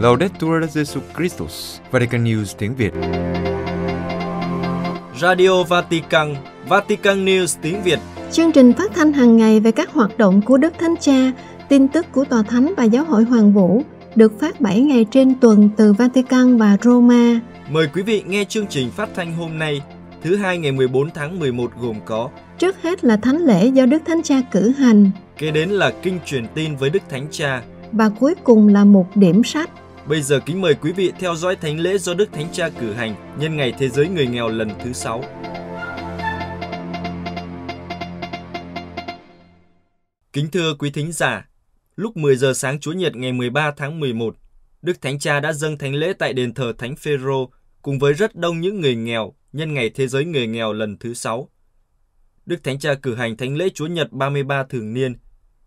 Laudetur Jesu Christus, Vatican News tiếng Việt. Radio Vatican, Vatican News tiếng Việt. Chương trình phát thanh hàng ngày về các hoạt động của Đức Thánh Cha, tin tức của Tòa Thánh và Giáo hội Hoàng Vũ được phát 7 ngày trên tuần từ Vatican và Roma. Mời quý vị nghe chương trình phát thanh hôm nay thứ hai ngày 14 tháng 11 gồm có Trước hết là thánh lễ do Đức Thánh Cha cử hành, kế đến là kinh truyền tin với Đức Thánh Cha và cuối cùng là một điểm sách. Bây giờ kính mời quý vị theo dõi thánh lễ do Đức Thánh Cha cử hành nhân ngày Thế giới người nghèo lần thứ 6. Kính thưa quý thính giả, lúc 10 giờ sáng Chủ nhật ngày 13 tháng 11, Đức Thánh Cha đã dâng thánh lễ tại đền thờ Thánh Phêrô cùng với rất đông những người nghèo nhân ngày Thế giới Người nghèo lần thứ 6. Đức Thánh Cha cử hành thánh lễ Chúa Nhật 33 thường niên.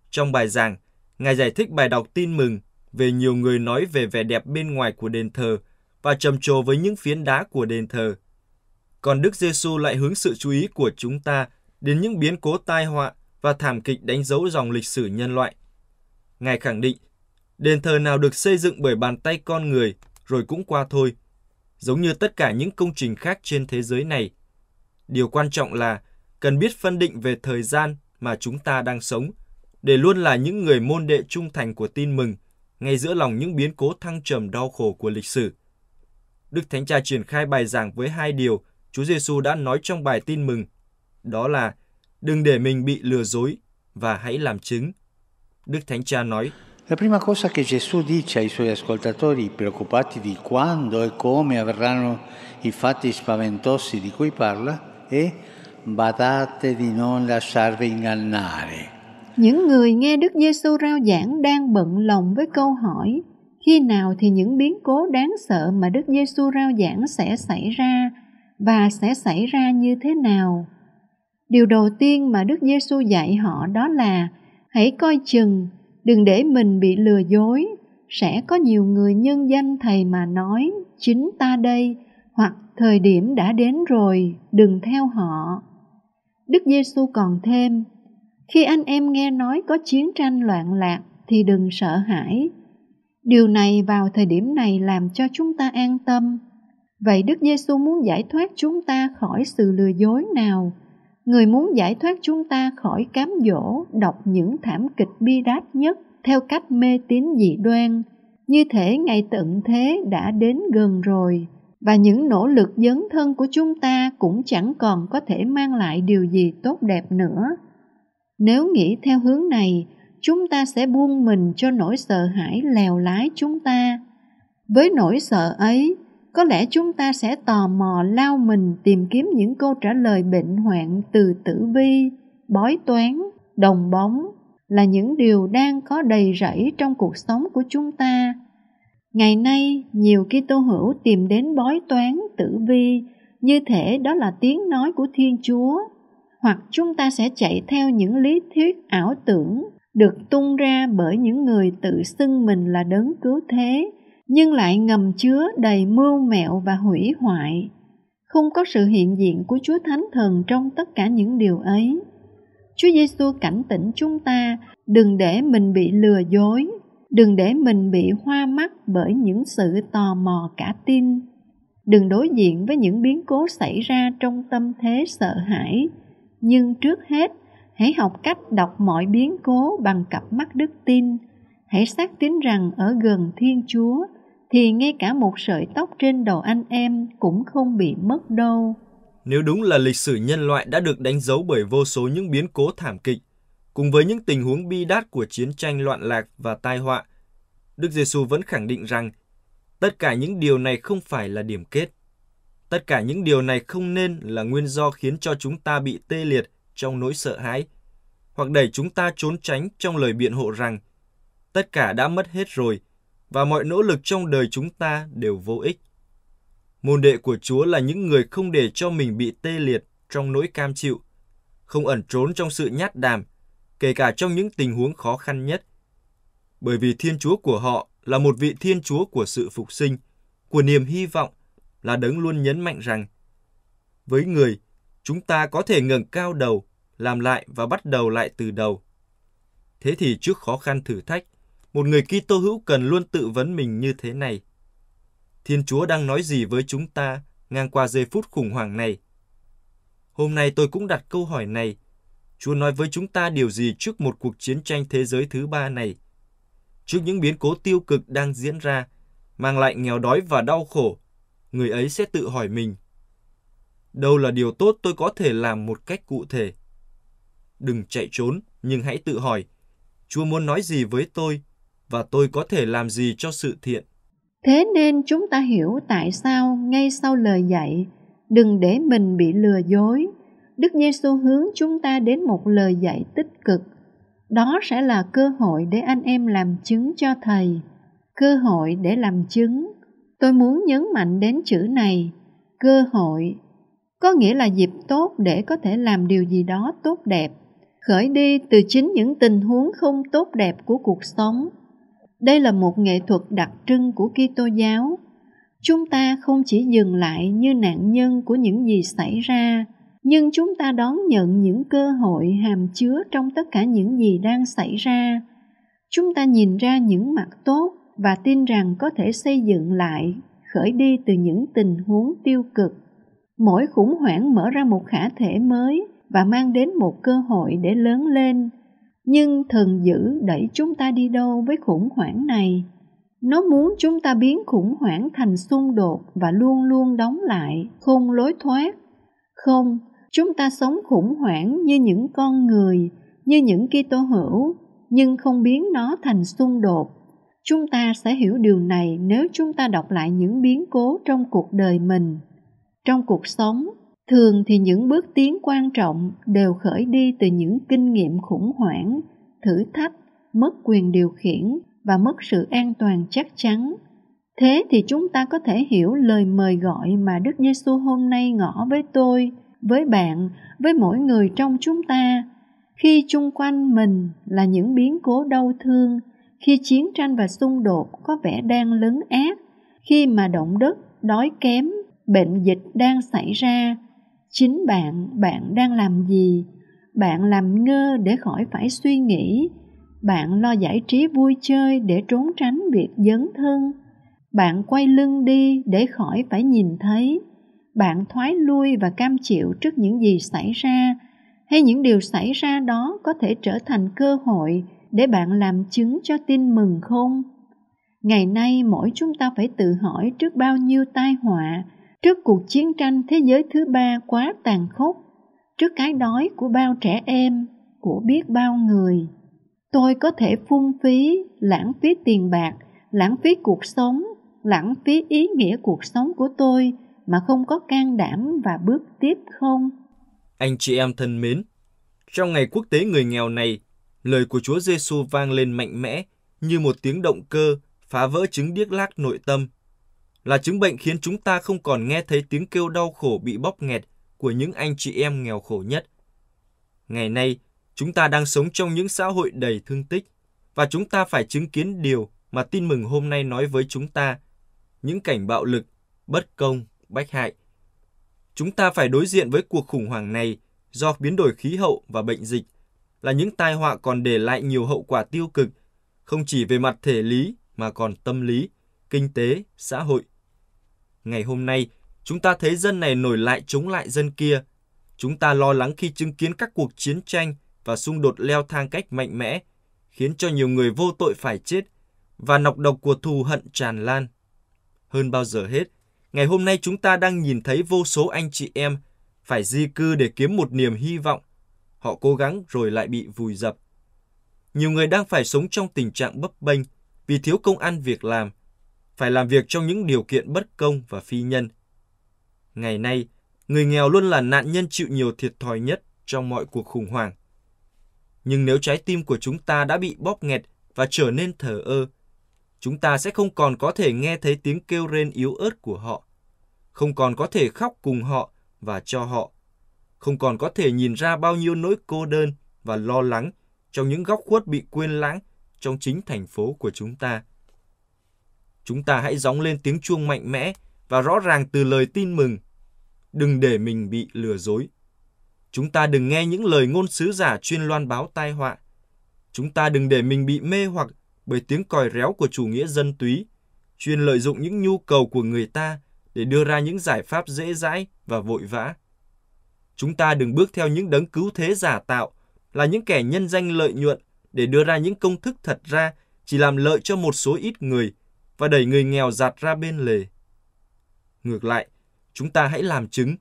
Trong bài giảng, Ngài giải thích bài đọc tin mừng về nhiều người nói về vẻ đẹp bên ngoài của đền thờ và trầm trồ với những phiến đá của đền thờ. Còn Đức Giêsu lại hướng sự chú ý của chúng ta đến những biến cố tai họa và thảm kịch đánh dấu dòng lịch sử nhân loại. Ngài khẳng định, đền thờ nào được xây dựng bởi bàn tay con người rồi cũng qua thôi – giống như tất cả những công trình khác trên thế giới này. Điều quan trọng là cần biết phân định về thời gian mà chúng ta đang sống để luôn là những người môn đệ trung thành của tin mừng ngay giữa lòng những biến cố thăng trầm đau khổ của lịch sử. Đức Thánh Cha triển khai bài giảng với hai điều Chúa Giêsu đã nói trong bài tin mừng, đó là đừng để mình bị lừa dối và hãy làm chứng. Đức Thánh Cha nói, La prima cosa che Gesù dice ai suoi ascoltatori preoccupati di quando e come avverranno i fatti spaventosi di cui parla è badate di non lasciarvi ingannare. Những người nghe Đức Giêsu rao giảng đang bận lòng với câu hỏi khi nào thì những biến cố đáng sợ mà Đức Giêsu rao giảng sẽ xảy ra và sẽ xảy ra như thế nào. Điều đầu tiên mà Đức Giêsu dạy họ đó là hãy coi chừng đừng để mình bị lừa dối sẽ có nhiều người nhân danh thầy mà nói chính ta đây hoặc thời điểm đã đến rồi đừng theo họ đức giêsu còn thêm khi anh em nghe nói có chiến tranh loạn lạc thì đừng sợ hãi điều này vào thời điểm này làm cho chúng ta an tâm vậy đức giêsu muốn giải thoát chúng ta khỏi sự lừa dối nào người muốn giải thoát chúng ta khỏi cám dỗ đọc những thảm kịch bi đát nhất theo cách mê tín dị đoan như thể ngày tận thế đã đến gần rồi và những nỗ lực dấn thân của chúng ta cũng chẳng còn có thể mang lại điều gì tốt đẹp nữa nếu nghĩ theo hướng này chúng ta sẽ buông mình cho nỗi sợ hãi lèo lái chúng ta với nỗi sợ ấy có lẽ chúng ta sẽ tò mò lao mình tìm kiếm những câu trả lời bệnh hoạn từ tử vi bói toán đồng bóng là những điều đang có đầy rẫy trong cuộc sống của chúng ta ngày nay nhiều khi tô hữu tìm đến bói toán tử vi như thể đó là tiếng nói của thiên chúa hoặc chúng ta sẽ chạy theo những lý thuyết ảo tưởng được tung ra bởi những người tự xưng mình là đấng cứu thế nhưng lại ngầm chứa đầy mưu mẹo và hủy hoại. Không có sự hiện diện của Chúa Thánh Thần trong tất cả những điều ấy. Chúa Giêsu cảnh tỉnh chúng ta đừng để mình bị lừa dối, đừng để mình bị hoa mắt bởi những sự tò mò cả tin. Đừng đối diện với những biến cố xảy ra trong tâm thế sợ hãi, nhưng trước hết hãy học cách đọc mọi biến cố bằng cặp mắt đức tin hãy xác tín rằng ở gần thiên chúa thì ngay cả một sợi tóc trên đầu anh em cũng không bị mất đâu. Nếu đúng là lịch sử nhân loại đã được đánh dấu bởi vô số những biến cố thảm kịch, cùng với những tình huống bi đát của chiến tranh loạn lạc và tai họa, Đức Giêsu vẫn khẳng định rằng tất cả những điều này không phải là điểm kết. Tất cả những điều này không nên là nguyên do khiến cho chúng ta bị tê liệt trong nỗi sợ hãi, hoặc đẩy chúng ta trốn tránh trong lời biện hộ rằng tất cả đã mất hết rồi, và mọi nỗ lực trong đời chúng ta đều vô ích. Môn đệ của Chúa là những người không để cho mình bị tê liệt trong nỗi cam chịu, không ẩn trốn trong sự nhát đàm, kể cả trong những tình huống khó khăn nhất. Bởi vì Thiên Chúa của họ là một vị Thiên Chúa của sự phục sinh, của niềm hy vọng, là đấng luôn nhấn mạnh rằng với người, chúng ta có thể ngẩng cao đầu, làm lại và bắt đầu lại từ đầu. Thế thì trước khó khăn thử thách, một người Kitô hữu cần luôn tự vấn mình như thế này. Thiên Chúa đang nói gì với chúng ta ngang qua giây phút khủng hoảng này? Hôm nay tôi cũng đặt câu hỏi này. Chúa nói với chúng ta điều gì trước một cuộc chiến tranh thế giới thứ ba này? Trước những biến cố tiêu cực đang diễn ra, mang lại nghèo đói và đau khổ, người ấy sẽ tự hỏi mình. Đâu là điều tốt tôi có thể làm một cách cụ thể? Đừng chạy trốn, nhưng hãy tự hỏi, Chúa muốn nói gì với tôi và tôi có thể làm gì cho sự thiện. Thế nên chúng ta hiểu tại sao ngay sau lời dạy, đừng để mình bị lừa dối. Đức Giêsu hướng chúng ta đến một lời dạy tích cực. Đó sẽ là cơ hội để anh em làm chứng cho Thầy, cơ hội để làm chứng. Tôi muốn nhấn mạnh đến chữ này, cơ hội, có nghĩa là dịp tốt để có thể làm điều gì đó tốt đẹp, khởi đi từ chính những tình huống không tốt đẹp của cuộc sống đây là một nghệ thuật đặc trưng của Kitô giáo. Chúng ta không chỉ dừng lại như nạn nhân của những gì xảy ra, nhưng chúng ta đón nhận những cơ hội hàm chứa trong tất cả những gì đang xảy ra. Chúng ta nhìn ra những mặt tốt và tin rằng có thể xây dựng lại, khởi đi từ những tình huống tiêu cực. Mỗi khủng hoảng mở ra một khả thể mới và mang đến một cơ hội để lớn lên nhưng thần dữ đẩy chúng ta đi đâu với khủng hoảng này nó muốn chúng ta biến khủng hoảng thành xung đột và luôn luôn đóng lại không lối thoát không chúng ta sống khủng hoảng như những con người như những kitô hữu nhưng không biến nó thành xung đột chúng ta sẽ hiểu điều này nếu chúng ta đọc lại những biến cố trong cuộc đời mình trong cuộc sống thường thì những bước tiến quan trọng đều khởi đi từ những kinh nghiệm khủng hoảng thử thách mất quyền điều khiển và mất sự an toàn chắc chắn thế thì chúng ta có thể hiểu lời mời gọi mà đức giêsu hôm nay ngỏ với tôi với bạn với mỗi người trong chúng ta khi chung quanh mình là những biến cố đau thương khi chiến tranh và xung đột có vẻ đang lớn ác khi mà động đất đói kém bệnh dịch đang xảy ra chính bạn bạn đang làm gì bạn làm ngơ để khỏi phải suy nghĩ bạn lo giải trí vui chơi để trốn tránh việc dấn thân bạn quay lưng đi để khỏi phải nhìn thấy bạn thoái lui và cam chịu trước những gì xảy ra hay những điều xảy ra đó có thể trở thành cơ hội để bạn làm chứng cho tin mừng không ngày nay mỗi chúng ta phải tự hỏi trước bao nhiêu tai họa trước cuộc chiến tranh thế giới thứ ba quá tàn khốc, trước cái đói của bao trẻ em, của biết bao người. Tôi có thể phung phí, lãng phí tiền bạc, lãng phí cuộc sống, lãng phí ý nghĩa cuộc sống của tôi mà không có can đảm và bước tiếp không? Anh chị em thân mến, trong ngày quốc tế người nghèo này, lời của Chúa Giêsu vang lên mạnh mẽ như một tiếng động cơ phá vỡ chứng điếc lác nội tâm là chứng bệnh khiến chúng ta không còn nghe thấy tiếng kêu đau khổ bị bóp nghẹt của những anh chị em nghèo khổ nhất. Ngày nay, chúng ta đang sống trong những xã hội đầy thương tích và chúng ta phải chứng kiến điều mà tin mừng hôm nay nói với chúng ta, những cảnh bạo lực, bất công, bách hại. Chúng ta phải đối diện với cuộc khủng hoảng này do biến đổi khí hậu và bệnh dịch là những tai họa còn để lại nhiều hậu quả tiêu cực, không chỉ về mặt thể lý mà còn tâm lý kinh tế, xã hội. Ngày hôm nay, chúng ta thấy dân này nổi lại chống lại dân kia. Chúng ta lo lắng khi chứng kiến các cuộc chiến tranh và xung đột leo thang cách mạnh mẽ, khiến cho nhiều người vô tội phải chết và nọc độc của thù hận tràn lan. Hơn bao giờ hết, ngày hôm nay chúng ta đang nhìn thấy vô số anh chị em phải di cư để kiếm một niềm hy vọng. Họ cố gắng rồi lại bị vùi dập. Nhiều người đang phải sống trong tình trạng bấp bênh vì thiếu công ăn việc làm, phải làm việc trong những điều kiện bất công và phi nhân. Ngày nay, người nghèo luôn là nạn nhân chịu nhiều thiệt thòi nhất trong mọi cuộc khủng hoảng. Nhưng nếu trái tim của chúng ta đã bị bóp nghẹt và trở nên thờ ơ, chúng ta sẽ không còn có thể nghe thấy tiếng kêu rên yếu ớt của họ, không còn có thể khóc cùng họ và cho họ, không còn có thể nhìn ra bao nhiêu nỗi cô đơn và lo lắng trong những góc khuất bị quên lãng trong chính thành phố của chúng ta. Chúng ta hãy gióng lên tiếng chuông mạnh mẽ và rõ ràng từ lời tin mừng. Đừng để mình bị lừa dối. Chúng ta đừng nghe những lời ngôn sứ giả chuyên loan báo tai họa. Chúng ta đừng để mình bị mê hoặc bởi tiếng còi réo của chủ nghĩa dân túy, chuyên lợi dụng những nhu cầu của người ta để đưa ra những giải pháp dễ dãi và vội vã. Chúng ta đừng bước theo những đấng cứu thế giả tạo, là những kẻ nhân danh lợi nhuận để đưa ra những công thức thật ra chỉ làm lợi cho một số ít người và đẩy người nghèo giặt ra bên lề. Ngược lại, chúng ta hãy làm chứng,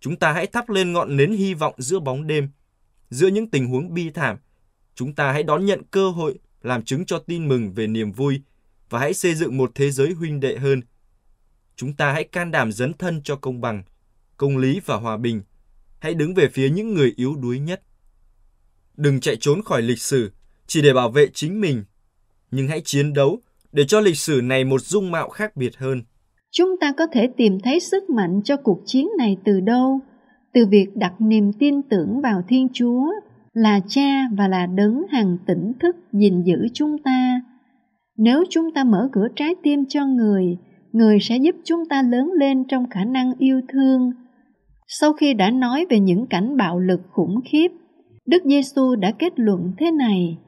chúng ta hãy thắp lên ngọn nến hy vọng giữa bóng đêm, giữa những tình huống bi thảm. Chúng ta hãy đón nhận cơ hội làm chứng cho tin mừng về niềm vui và hãy xây dựng một thế giới huynh đệ hơn. Chúng ta hãy can đảm dấn thân cho công bằng, công lý và hòa bình. Hãy đứng về phía những người yếu đuối nhất. Đừng chạy trốn khỏi lịch sử chỉ để bảo vệ chính mình, nhưng hãy chiến đấu để cho lịch sử này một dung mạo khác biệt hơn. Chúng ta có thể tìm thấy sức mạnh cho cuộc chiến này từ đâu? Từ việc đặt niềm tin tưởng vào Thiên Chúa là cha và là đấng hằng tỉnh thức gìn giữ chúng ta. Nếu chúng ta mở cửa trái tim cho người, người sẽ giúp chúng ta lớn lên trong khả năng yêu thương. Sau khi đã nói về những cảnh bạo lực khủng khiếp, Đức Giêsu đã kết luận thế này: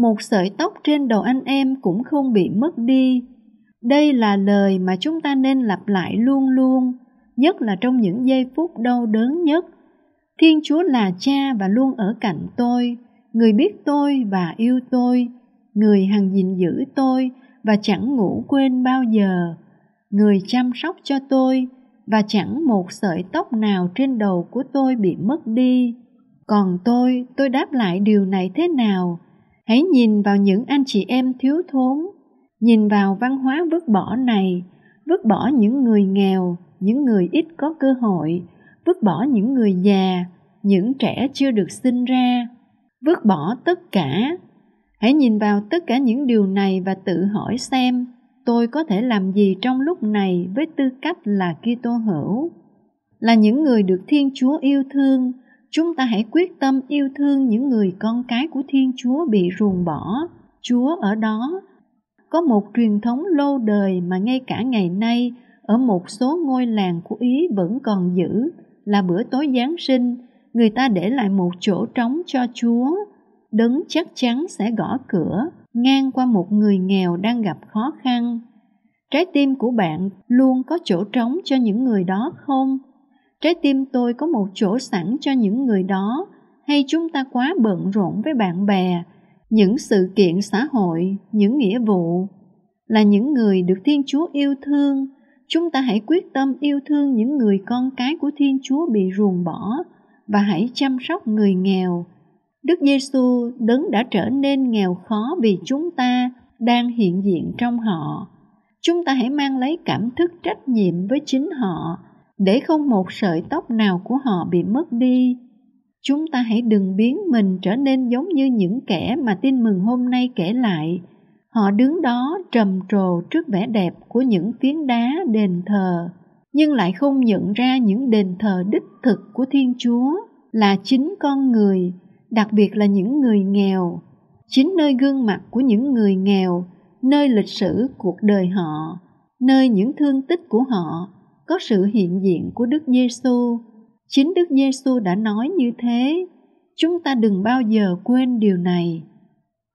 một sợi tóc trên đầu anh em cũng không bị mất đi. Đây là lời mà chúng ta nên lặp lại luôn luôn, nhất là trong những giây phút đau đớn nhất. Thiên Chúa là cha và luôn ở cạnh tôi, người biết tôi và yêu tôi, người hằng gìn giữ tôi và chẳng ngủ quên bao giờ, người chăm sóc cho tôi và chẳng một sợi tóc nào trên đầu của tôi bị mất đi. Còn tôi, tôi đáp lại điều này thế nào? Hãy nhìn vào những anh chị em thiếu thốn, nhìn vào văn hóa vứt bỏ này, vứt bỏ những người nghèo, những người ít có cơ hội, vứt bỏ những người già, những trẻ chưa được sinh ra, vứt bỏ tất cả. Hãy nhìn vào tất cả những điều này và tự hỏi xem tôi có thể làm gì trong lúc này với tư cách là Kitô hữu. Là những người được Thiên Chúa yêu thương, chúng ta hãy quyết tâm yêu thương những người con cái của thiên chúa bị ruồng bỏ chúa ở đó có một truyền thống lâu đời mà ngay cả ngày nay ở một số ngôi làng của ý vẫn còn giữ là bữa tối giáng sinh người ta để lại một chỗ trống cho chúa đấng chắc chắn sẽ gõ cửa ngang qua một người nghèo đang gặp khó khăn trái tim của bạn luôn có chỗ trống cho những người đó không trái tim tôi có một chỗ sẵn cho những người đó hay chúng ta quá bận rộn với bạn bè những sự kiện xã hội những nghĩa vụ là những người được thiên chúa yêu thương chúng ta hãy quyết tâm yêu thương những người con cái của thiên chúa bị ruồng bỏ và hãy chăm sóc người nghèo đức giêsu đấng đã trở nên nghèo khó vì chúng ta đang hiện diện trong họ chúng ta hãy mang lấy cảm thức trách nhiệm với chính họ để không một sợi tóc nào của họ bị mất đi. Chúng ta hãy đừng biến mình trở nên giống như những kẻ mà tin mừng hôm nay kể lại. Họ đứng đó trầm trồ trước vẻ đẹp của những phiến đá đền thờ, nhưng lại không nhận ra những đền thờ đích thực của Thiên Chúa là chính con người, đặc biệt là những người nghèo, chính nơi gương mặt của những người nghèo, nơi lịch sử cuộc đời họ, nơi những thương tích của họ có sự hiện diện của Đức Giêsu. Chính Đức Giêsu đã nói như thế. Chúng ta đừng bao giờ quên điều này.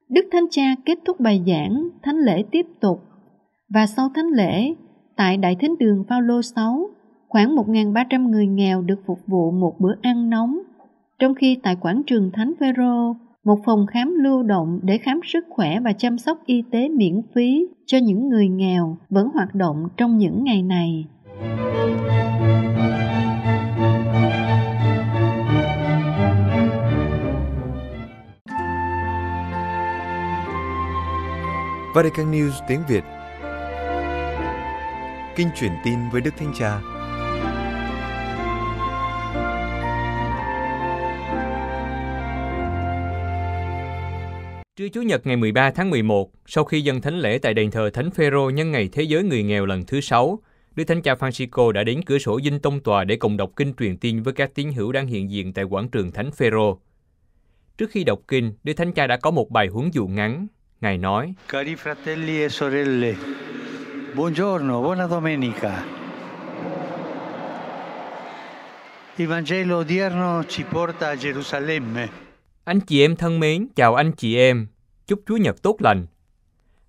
Đức Thánh Cha kết thúc bài giảng, thánh lễ tiếp tục. Và sau thánh lễ, tại Đại Thánh đường Phaolô 6, khoảng 1.300 người nghèo được phục vụ một bữa ăn nóng, trong khi tại quảng trường Thánh Phêrô, một phòng khám lưu động để khám sức khỏe và chăm sóc y tế miễn phí cho những người nghèo vẫn hoạt động trong những ngày này. Vatican News tiếng Việt Kinh truyền tin với Đức Thánh Cha Trưa Chủ nhật ngày 13 tháng 11, sau khi dân thánh lễ tại đền thờ Thánh Phêrô nhân ngày Thế giới người nghèo lần thứ 6, Đức Thánh Cha Francisco đã đến cửa sổ dinh tông tòa để cùng đọc kinh truyền tin với các tín hữu đang hiện diện tại quảng trường Thánh Phêrô. Trước khi đọc kinh, Đức Thánh Cha đã có một bài huấn dụ ngắn. Ngài nói, Cari fratelli e sorelle, buongiorno, buona domenica. Il Vangelo odierno ci porta a Gerusalemme. Anh chị em thân mến, chào anh chị em. Chúc Chúa Nhật tốt lành.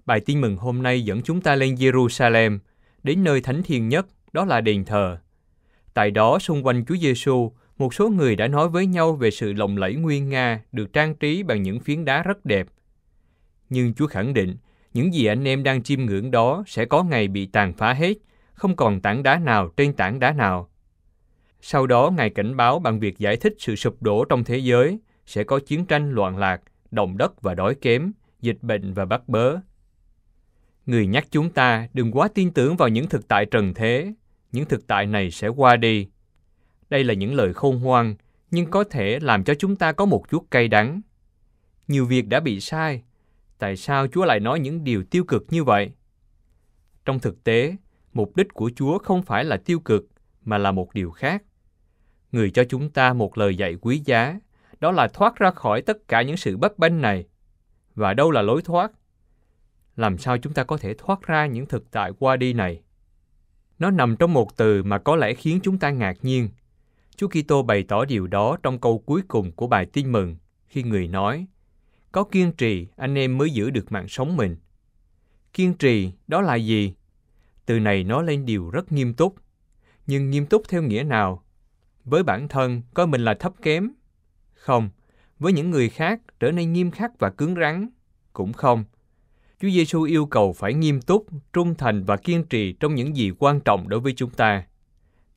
Bài tin mừng hôm nay dẫn chúng ta lên Jerusalem, đến nơi thánh thiên nhất, đó là đền thờ. Tại đó, xung quanh Chúa Giêsu, một số người đã nói với nhau về sự lộng lẫy nguyên nga được trang trí bằng những phiến đá rất đẹp. Nhưng Chúa khẳng định, những gì anh em đang chiêm ngưỡng đó sẽ có ngày bị tàn phá hết, không còn tảng đá nào trên tảng đá nào. Sau đó, Ngài cảnh báo bằng việc giải thích sự sụp đổ trong thế giới, sẽ có chiến tranh loạn lạc, động đất và đói kém, dịch bệnh và bắt bớ, người nhắc chúng ta đừng quá tin tưởng vào những thực tại trần thế những thực tại này sẽ qua đi đây là những lời khôn ngoan nhưng có thể làm cho chúng ta có một chút cay đắng nhiều việc đã bị sai tại sao chúa lại nói những điều tiêu cực như vậy trong thực tế mục đích của chúa không phải là tiêu cực mà là một điều khác người cho chúng ta một lời dạy quý giá đó là thoát ra khỏi tất cả những sự bất bênh này và đâu là lối thoát làm sao chúng ta có thể thoát ra những thực tại qua đi này? Nó nằm trong một từ mà có lẽ khiến chúng ta ngạc nhiên. Chúa Kitô bày tỏ điều đó trong câu cuối cùng của bài tin mừng khi người nói: "Có kiên trì, anh em mới giữ được mạng sống mình." Kiên trì đó là gì? Từ này nói lên điều rất nghiêm túc. Nhưng nghiêm túc theo nghĩa nào? Với bản thân coi mình là thấp kém? Không, với những người khác trở nên nghiêm khắc và cứng rắn? Cũng không Chúa Giêsu yêu cầu phải nghiêm túc, trung thành và kiên trì trong những gì quan trọng đối với chúng ta.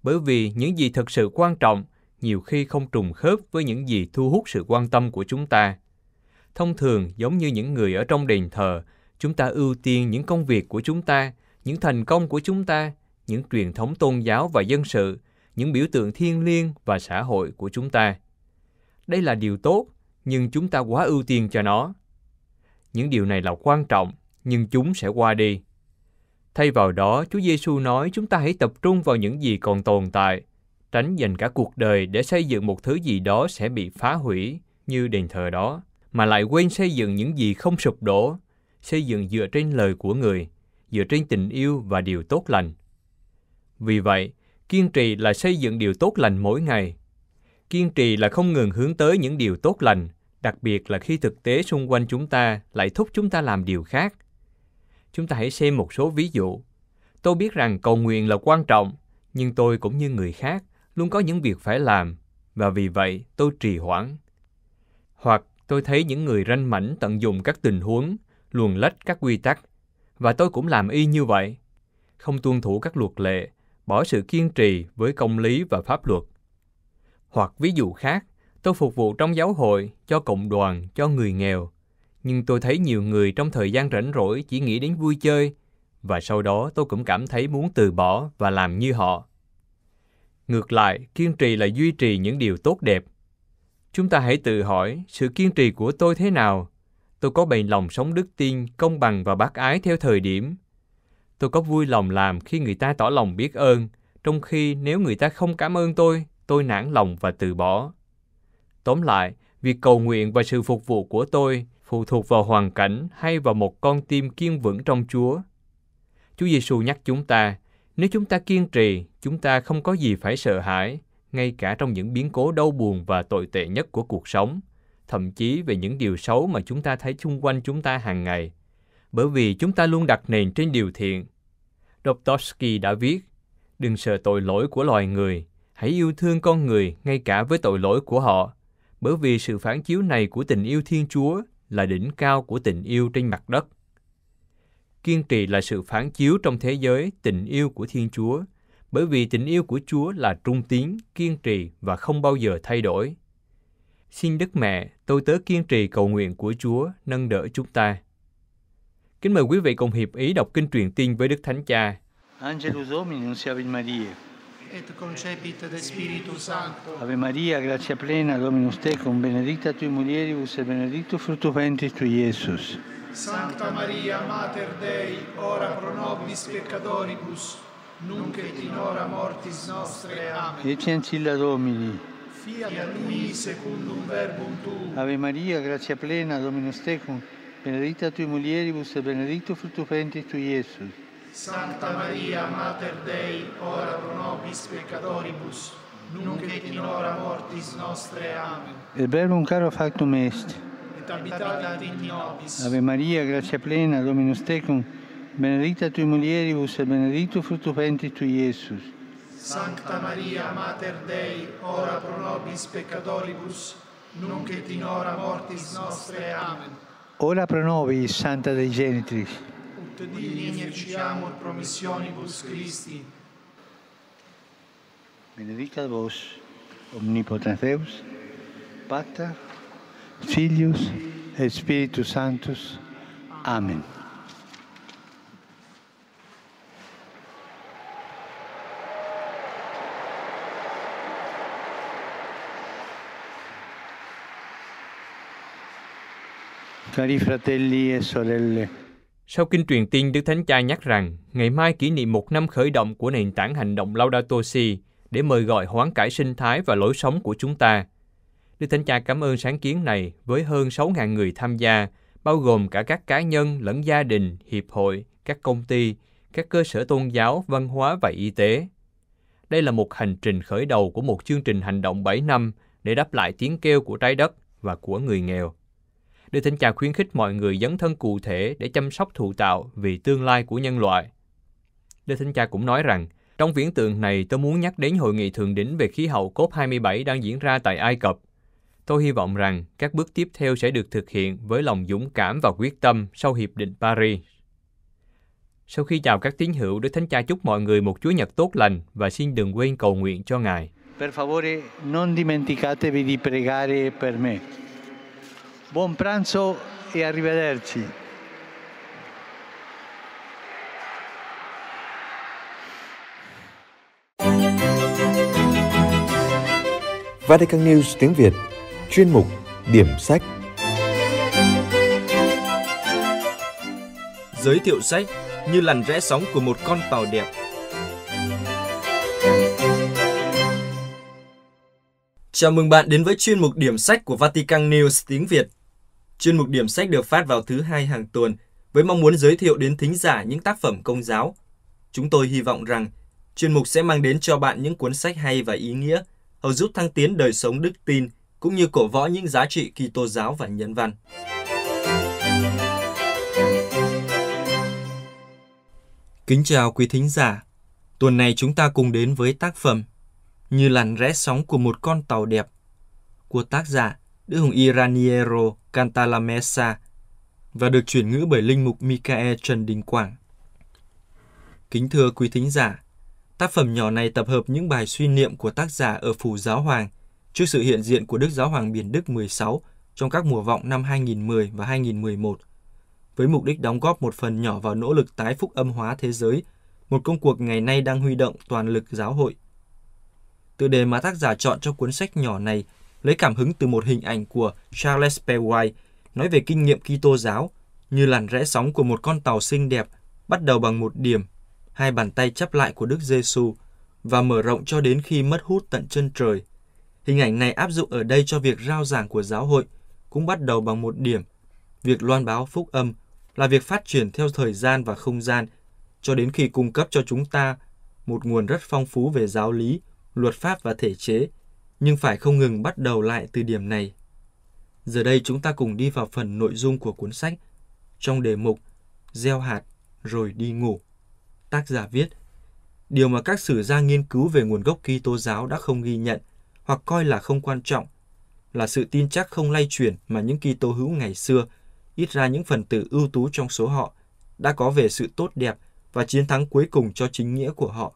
Bởi vì những gì thật sự quan trọng nhiều khi không trùng khớp với những gì thu hút sự quan tâm của chúng ta. Thông thường, giống như những người ở trong đền thờ, chúng ta ưu tiên những công việc của chúng ta, những thành công của chúng ta, những truyền thống tôn giáo và dân sự, những biểu tượng thiên liêng và xã hội của chúng ta. Đây là điều tốt, nhưng chúng ta quá ưu tiên cho nó những điều này là quan trọng, nhưng chúng sẽ qua đi. Thay vào đó, Chúa Giêsu nói chúng ta hãy tập trung vào những gì còn tồn tại, tránh dành cả cuộc đời để xây dựng một thứ gì đó sẽ bị phá hủy như đền thờ đó, mà lại quên xây dựng những gì không sụp đổ, xây dựng dựa trên lời của người, dựa trên tình yêu và điều tốt lành. Vì vậy, kiên trì là xây dựng điều tốt lành mỗi ngày. Kiên trì là không ngừng hướng tới những điều tốt lành, đặc biệt là khi thực tế xung quanh chúng ta lại thúc chúng ta làm điều khác. Chúng ta hãy xem một số ví dụ. Tôi biết rằng cầu nguyện là quan trọng, nhưng tôi cũng như người khác luôn có những việc phải làm và vì vậy tôi trì hoãn. Hoặc tôi thấy những người ranh mảnh tận dụng các tình huống, luồn lách các quy tắc và tôi cũng làm y như vậy, không tuân thủ các luật lệ, bỏ sự kiên trì với công lý và pháp luật. Hoặc ví dụ khác, Tôi phục vụ trong giáo hội, cho cộng đoàn, cho người nghèo. Nhưng tôi thấy nhiều người trong thời gian rảnh rỗi chỉ nghĩ đến vui chơi và sau đó tôi cũng cảm thấy muốn từ bỏ và làm như họ. Ngược lại, kiên trì là duy trì những điều tốt đẹp. Chúng ta hãy tự hỏi, sự kiên trì của tôi thế nào? Tôi có bền lòng sống đức tin, công bằng và bác ái theo thời điểm. Tôi có vui lòng làm khi người ta tỏ lòng biết ơn, trong khi nếu người ta không cảm ơn tôi, tôi nản lòng và từ bỏ. Tóm lại, việc cầu nguyện và sự phục vụ của tôi phụ thuộc vào hoàn cảnh hay vào một con tim kiên vững trong Chúa. Chúa Giêsu nhắc chúng ta, nếu chúng ta kiên trì, chúng ta không có gì phải sợ hãi, ngay cả trong những biến cố đau buồn và tồi tệ nhất của cuộc sống, thậm chí về những điều xấu mà chúng ta thấy xung quanh chúng ta hàng ngày, bởi vì chúng ta luôn đặt nền trên điều thiện. Dostoevsky đã viết, đừng sợ tội lỗi của loài người, hãy yêu thương con người ngay cả với tội lỗi của họ bởi vì sự phản chiếu này của tình yêu Thiên Chúa là đỉnh cao của tình yêu trên mặt đất. Kiên trì là sự phản chiếu trong thế giới tình yêu của Thiên Chúa, bởi vì tình yêu của Chúa là trung tín, kiên trì và không bao giờ thay đổi. Xin Đức Mẹ, tôi tớ kiên trì cầu nguyện của Chúa nâng đỡ chúng ta. Kính mời quý vị cùng hiệp ý đọc kinh truyền tin với Đức Thánh Cha. Angelus Domini, Maria. et concepit de Spiritus Sancto. Ave Maria, grazia plena, Dominus tecum, benedicta tui mulieribus e benedictus fructus ventris tui, Iesus. Santa Maria, Mater Dei, ora pro nobis peccatoribus, nunc et in hora mortis nostre. Amen. Ecce ancilla Domini. Fiat Lui secundum verbum tu. Ave Maria, grazia plena, Dominus tecum, benedicta tui mulieribus e benedictus fructus ventris tui, Iesus. Santa Maria, Mater Dei, ora pro nobis peccatoribus, nunc et in hora mortis nostre. Amen. Il verbum caro factum est. Et abitavit in nobis. Ave Maria, grazia plena, Dominus tecum, benedicta tui mulieribus e benedictus fructus ventris tui, Iesus. Santa Maria, Mater Dei, ora pro nobis peccatoribus, nunc et in hora mortis nostre. Amen. Ora pro nobis, Santa Dei Genitris ut digni ficiamur promissionibus Christi. Benedicat vos, omnipotens Pater, Filius e Spiritus Sanctus. Amen. Cari fratelli e sorelle, Sau kinh truyền tin, Đức Thánh Cha nhắc rằng ngày mai kỷ niệm một năm khởi động của nền tảng hành động Laudato Si để mời gọi hoán cải sinh thái và lối sống của chúng ta. Đức Thánh Cha cảm ơn sáng kiến này với hơn 6.000 người tham gia, bao gồm cả các cá nhân lẫn gia đình, hiệp hội, các công ty, các cơ sở tôn giáo, văn hóa và y tế. Đây là một hành trình khởi đầu của một chương trình hành động 7 năm để đáp lại tiếng kêu của trái đất và của người nghèo. Đức Thánh Cha khuyến khích mọi người dấn thân cụ thể để chăm sóc thụ tạo vì tương lai của nhân loại. Đức Thánh Cha cũng nói rằng, trong viễn tượng này tôi muốn nhắc đến hội nghị thượng đỉnh về khí hậu COP27 đang diễn ra tại Ai Cập. Tôi hy vọng rằng các bước tiếp theo sẽ được thực hiện với lòng dũng cảm và quyết tâm sau Hiệp định Paris. Sau khi chào các tín hữu, Đức Thánh Cha chúc mọi người một Chúa Nhật tốt lành và xin đừng quên cầu nguyện cho Ngài. Per favore, non dimenticatevi di pregare per me. Buon pranzo e arrivederci. Vatican News tiếng Việt, chuyên mục Điểm sách. Giới thiệu sách như lằn rẽ sóng của một con tàu đẹp. Chào mừng bạn đến với chuyên mục điểm sách của Vatican News tiếng Việt. Chuyên mục điểm sách được phát vào thứ hai hàng tuần với mong muốn giới thiệu đến thính giả những tác phẩm công giáo. Chúng tôi hy vọng rằng chuyên mục sẽ mang đến cho bạn những cuốn sách hay và ý nghĩa, hầu giúp thăng tiến đời sống đức tin cũng như cổ võ những giá trị Kitô giáo và nhân văn. Kính chào quý thính giả. Tuần này chúng ta cùng đến với tác phẩm Như làn rẽ sóng của một con tàu đẹp của tác giả Đức hồng Y Raniero Cantalamessa và được chuyển ngữ bởi Linh Mục Michael Trần Đình Quảng. Kính thưa quý thính giả, tác phẩm nhỏ này tập hợp những bài suy niệm của tác giả ở Phủ Giáo Hoàng trước sự hiện diện của Đức Giáo Hoàng Biển Đức 16 trong các mùa vọng năm 2010 và 2011, với mục đích đóng góp một phần nhỏ vào nỗ lực tái phúc âm hóa thế giới, một công cuộc ngày nay đang huy động toàn lực giáo hội. Tựa đề mà tác giả chọn cho cuốn sách nhỏ này – lấy cảm hứng từ một hình ảnh của Charles P. nói về kinh nghiệm Kitô giáo như làn rẽ sóng của một con tàu xinh đẹp bắt đầu bằng một điểm, hai bàn tay chắp lại của Đức Giêsu và mở rộng cho đến khi mất hút tận chân trời. Hình ảnh này áp dụng ở đây cho việc rao giảng của giáo hội cũng bắt đầu bằng một điểm. Việc loan báo phúc âm là việc phát triển theo thời gian và không gian cho đến khi cung cấp cho chúng ta một nguồn rất phong phú về giáo lý, luật pháp và thể chế – nhưng phải không ngừng bắt đầu lại từ điểm này. Giờ đây chúng ta cùng đi vào phần nội dung của cuốn sách trong đề mục Gieo hạt rồi đi ngủ. Tác giả viết, điều mà các sử gia nghiên cứu về nguồn gốc Kitô giáo đã không ghi nhận hoặc coi là không quan trọng là sự tin chắc không lay chuyển mà những Kitô hữu ngày xưa, ít ra những phần tử ưu tú trong số họ, đã có về sự tốt đẹp và chiến thắng cuối cùng cho chính nghĩa của họ.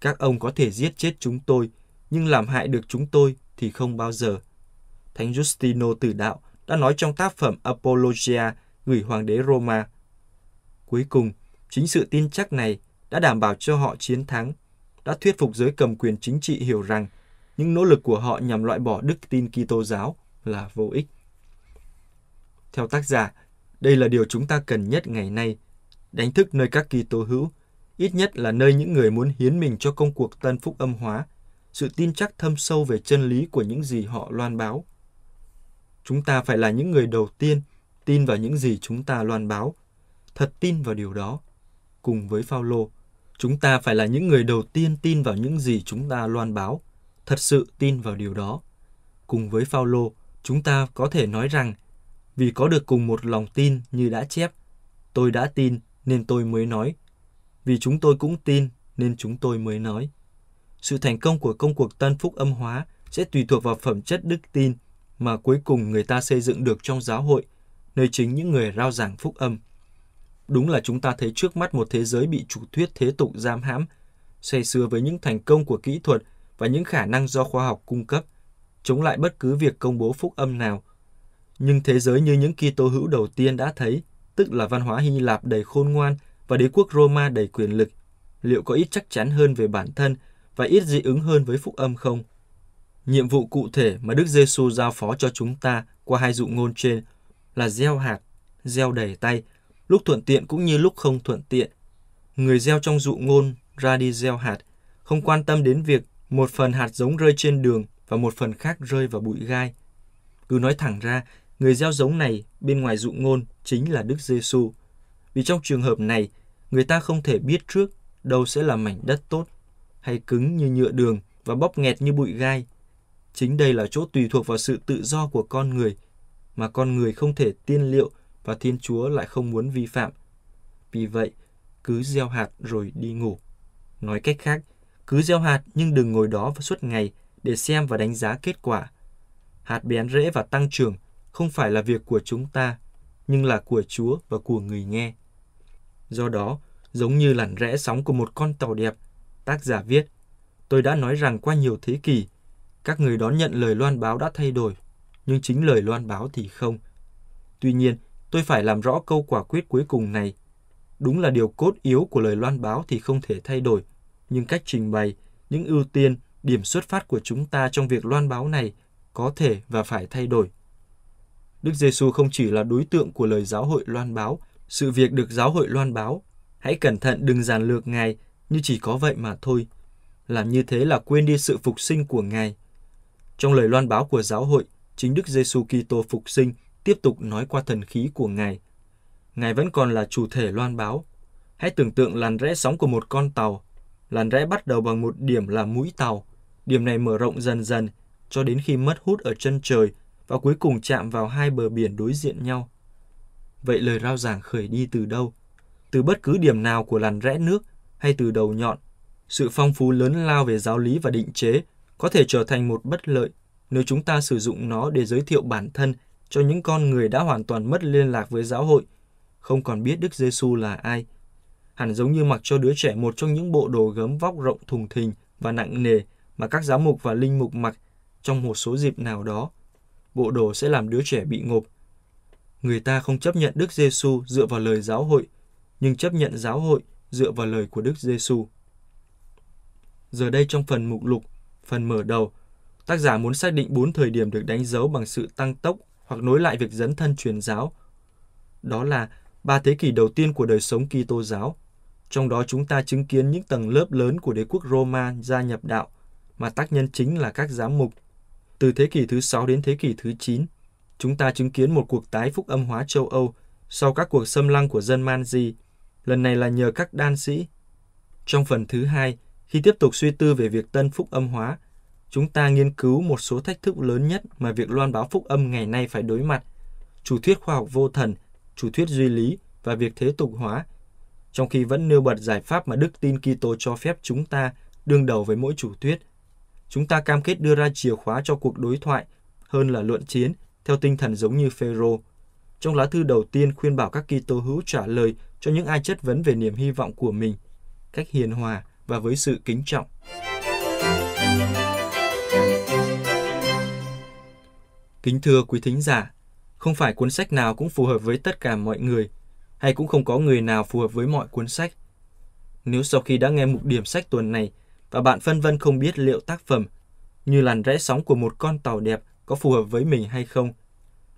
Các ông có thể giết chết chúng tôi, nhưng làm hại được chúng tôi thì không bao giờ. Thánh Justino Tử Đạo đã nói trong tác phẩm Apologia gửi Hoàng đế Roma. Cuối cùng, chính sự tin chắc này đã đảm bảo cho họ chiến thắng, đã thuyết phục giới cầm quyền chính trị hiểu rằng những nỗ lực của họ nhằm loại bỏ đức tin Kitô giáo là vô ích. Theo tác giả, đây là điều chúng ta cần nhất ngày nay, đánh thức nơi các Kitô hữu, ít nhất là nơi những người muốn hiến mình cho công cuộc tân phúc âm hóa sự tin chắc thâm sâu về chân lý của những gì họ loan báo. Chúng ta phải là những người đầu tiên tin vào những gì chúng ta loan báo, thật tin vào điều đó. Cùng với Phaolô, chúng ta phải là những người đầu tiên tin vào những gì chúng ta loan báo, thật sự tin vào điều đó. Cùng với Phaolô, chúng ta có thể nói rằng vì có được cùng một lòng tin như đã chép, tôi đã tin nên tôi mới nói. Vì chúng tôi cũng tin nên chúng tôi mới nói. Sự thành công của công cuộc tân phúc âm hóa sẽ tùy thuộc vào phẩm chất đức tin mà cuối cùng người ta xây dựng được trong giáo hội, nơi chính những người rao giảng phúc âm. Đúng là chúng ta thấy trước mắt một thế giới bị chủ thuyết thế tục giam hãm, say sưa với những thành công của kỹ thuật và những khả năng do khoa học cung cấp, chống lại bất cứ việc công bố phúc âm nào. Nhưng thế giới như những Kitô hữu đầu tiên đã thấy, tức là văn hóa Hy Lạp đầy khôn ngoan và đế quốc Roma đầy quyền lực, liệu có ít chắc chắn hơn về bản thân và ít dị ứng hơn với phúc âm không? Nhiệm vụ cụ thể mà Đức Giêsu giao phó cho chúng ta qua hai dụ ngôn trên là gieo hạt, gieo đầy tay, lúc thuận tiện cũng như lúc không thuận tiện. Người gieo trong dụ ngôn ra đi gieo hạt, không quan tâm đến việc một phần hạt giống rơi trên đường và một phần khác rơi vào bụi gai. Cứ nói thẳng ra, người gieo giống này bên ngoài dụ ngôn chính là Đức Giêsu. Vì trong trường hợp này, người ta không thể biết trước đâu sẽ là mảnh đất tốt hay cứng như nhựa đường và bóp nghẹt như bụi gai. Chính đây là chỗ tùy thuộc vào sự tự do của con người, mà con người không thể tiên liệu và Thiên Chúa lại không muốn vi phạm. Vì vậy, cứ gieo hạt rồi đi ngủ. Nói cách khác, cứ gieo hạt nhưng đừng ngồi đó và suốt ngày để xem và đánh giá kết quả. Hạt bén rễ và tăng trưởng không phải là việc của chúng ta, nhưng là của Chúa và của người nghe. Do đó, giống như lặn rẽ sóng của một con tàu đẹp Tác giả viết, tôi đã nói rằng qua nhiều thế kỷ, các người đón nhận lời loan báo đã thay đổi, nhưng chính lời loan báo thì không. Tuy nhiên, tôi phải làm rõ câu quả quyết cuối cùng này. Đúng là điều cốt yếu của lời loan báo thì không thể thay đổi, nhưng cách trình bày, những ưu tiên, điểm xuất phát của chúng ta trong việc loan báo này có thể và phải thay đổi. Đức Giêsu không chỉ là đối tượng của lời giáo hội loan báo, sự việc được giáo hội loan báo. Hãy cẩn thận đừng giàn lược Ngài như chỉ có vậy mà thôi. Làm như thế là quên đi sự phục sinh của Ngài. Trong lời loan báo của giáo hội, chính Đức Giêsu Kitô phục sinh tiếp tục nói qua thần khí của Ngài. Ngài vẫn còn là chủ thể loan báo. Hãy tưởng tượng làn rẽ sóng của một con tàu. Làn rẽ bắt đầu bằng một điểm là mũi tàu. Điểm này mở rộng dần dần cho đến khi mất hút ở chân trời và cuối cùng chạm vào hai bờ biển đối diện nhau. Vậy lời rao giảng khởi đi từ đâu? Từ bất cứ điểm nào của làn rẽ nước hay từ đầu nhọn, sự phong phú lớn lao về giáo lý và định chế có thể trở thành một bất lợi nếu chúng ta sử dụng nó để giới thiệu bản thân cho những con người đã hoàn toàn mất liên lạc với giáo hội, không còn biết Đức Giêsu là ai. Hẳn giống như mặc cho đứa trẻ một trong những bộ đồ gấm vóc rộng thùng thình và nặng nề mà các giáo mục và linh mục mặc trong một số dịp nào đó. Bộ đồ sẽ làm đứa trẻ bị ngộp. Người ta không chấp nhận Đức Giêsu dựa vào lời giáo hội, nhưng chấp nhận giáo hội dựa vào lời của Đức Giêsu. Giờ đây trong phần mục lục, phần mở đầu, tác giả muốn xác định bốn thời điểm được đánh dấu bằng sự tăng tốc hoặc nối lại việc dấn thân truyền giáo. Đó là ba thế kỷ đầu tiên của đời sống Kitô giáo. Trong đó chúng ta chứng kiến những tầng lớp lớn của đế quốc Roma gia nhập đạo, mà tác nhân chính là các giám mục. Từ thế kỷ thứ 6 đến thế kỷ thứ 9, chúng ta chứng kiến một cuộc tái phúc âm hóa châu Âu sau các cuộc xâm lăng của dân Man Di lần này là nhờ các đan sĩ. Trong phần thứ hai, khi tiếp tục suy tư về việc tân phúc âm hóa, chúng ta nghiên cứu một số thách thức lớn nhất mà việc loan báo phúc âm ngày nay phải đối mặt, chủ thuyết khoa học vô thần, chủ thuyết duy lý và việc thế tục hóa, trong khi vẫn nêu bật giải pháp mà đức tin Kitô cho phép chúng ta đương đầu với mỗi chủ thuyết. Chúng ta cam kết đưa ra chìa khóa cho cuộc đối thoại hơn là luận chiến theo tinh thần giống như Phêrô. Trong lá thư đầu tiên khuyên bảo các Kitô hữu trả lời cho những ai chất vấn về niềm hy vọng của mình, cách hiền hòa và với sự kính trọng. Kính thưa quý thính giả, không phải cuốn sách nào cũng phù hợp với tất cả mọi người, hay cũng không có người nào phù hợp với mọi cuốn sách. Nếu sau khi đã nghe mục điểm sách tuần này và bạn phân vân không biết liệu tác phẩm như làn rẽ sóng của một con tàu đẹp có phù hợp với mình hay không,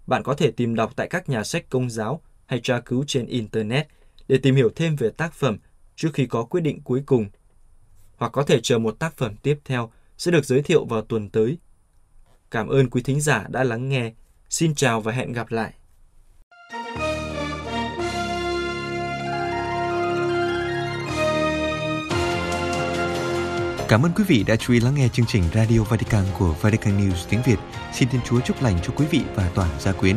bạn có thể tìm đọc tại các nhà sách công giáo hay tra cứu trên Internet – để tìm hiểu thêm về tác phẩm trước khi có quyết định cuối cùng. Hoặc có thể chờ một tác phẩm tiếp theo sẽ được giới thiệu vào tuần tới. Cảm ơn quý thính giả đã lắng nghe. Xin chào và hẹn gặp lại. Cảm ơn quý vị đã chú ý lắng nghe chương trình Radio Vatican của Vatican News tiếng Việt. Xin Thiên Chúa chúc lành cho quý vị và toàn gia quyến.